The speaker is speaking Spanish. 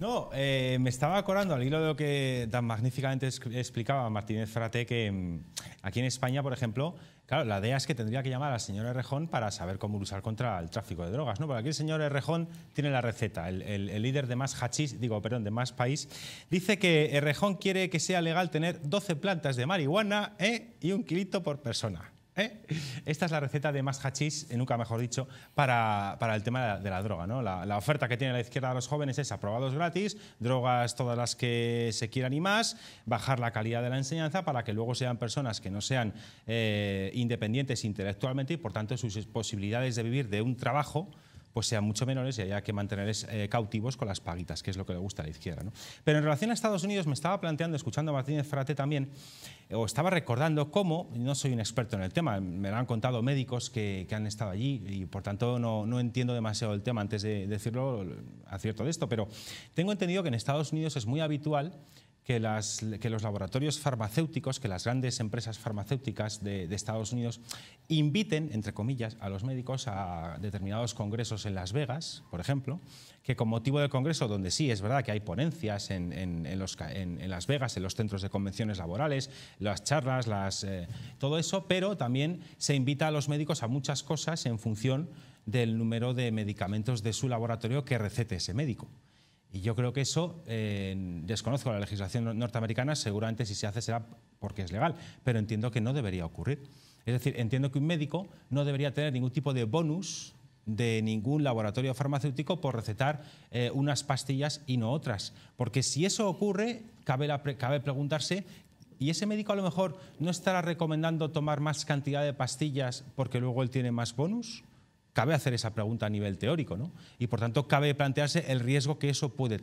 No, eh, me estaba acordando al hilo de lo que tan magníficamente explicaba Martínez Frate que mm, aquí en España, por ejemplo, claro, la DEA es que tendría que llamar al señora Errejón para saber cómo luchar contra el tráfico de drogas, ¿no? Porque aquí el señor Errejón tiene la receta, el, líder de más hachís, digo, perdón, de más país, dice que Errejón quiere que sea legal tener 12 plantas de marihuana eh, y un kilito por persona. ¿eh? Esta es la receta de más hachís, eh, nunca mejor dicho, para, el tema de la, droga. ¿no? La, oferta que tiene la izquierda a los jóvenes es aprobados gratis, drogas todas las que se quieran y más, bajar la calidad de la enseñanza para que luego sean personas que no sean eh, independientes intelectualmente y por tanto sus posibilidades de vivir de un trabajo pues sean mucho menores y haya que mantener eh, cautivos con las paguitas, que es lo que le gusta a la izquierda. ¿no? Pero en relación a Estados Unidos me estaba planteando, escuchando a Martínez Frate también, eh, o estaba recordando cómo, no soy un experto en el tema, me lo han contado médicos que, han estado allí y por tanto no, no, entiendo demasiado el tema antes de decirlo, acierto de esto, pero tengo entendido que en Estados Unidos es muy habitual que, los laboratorios farmacéuticos, que las grandes empresas farmacéuticas de, Estados Unidos inviten, entre comillas, a los médicos a determinados congresos en Las Vegas, por ejemplo, que con motivo del congreso, donde sí es verdad que hay ponencias en, Las Vegas, en los centros de convenciones laborales, las charlas, eh, todo eso, pero también se invita a los médicos a muchas cosas en función del número de medicamentos de su laboratorio que recete ese médico. Y yo creo que eso, eh, desconozco la legislación norteamericana, seguramente si se hace será porque es legal, pero entiendo que no debería ocurrir. Es decir, entiendo que un médico no debería tener ningún tipo de bonus de ningún laboratorio farmacéutico por recetar eh, unas pastillas y no otras. Porque si eso ocurre, cabe, cabe preguntarse y ese médico a lo mejor no estará recomendando tomar más cantidad de pastillas porque luego él tiene más bonus? cabe hacer esa pregunta a nivel teórico ¿no? y por tanto cabe plantearse el riesgo que eso puede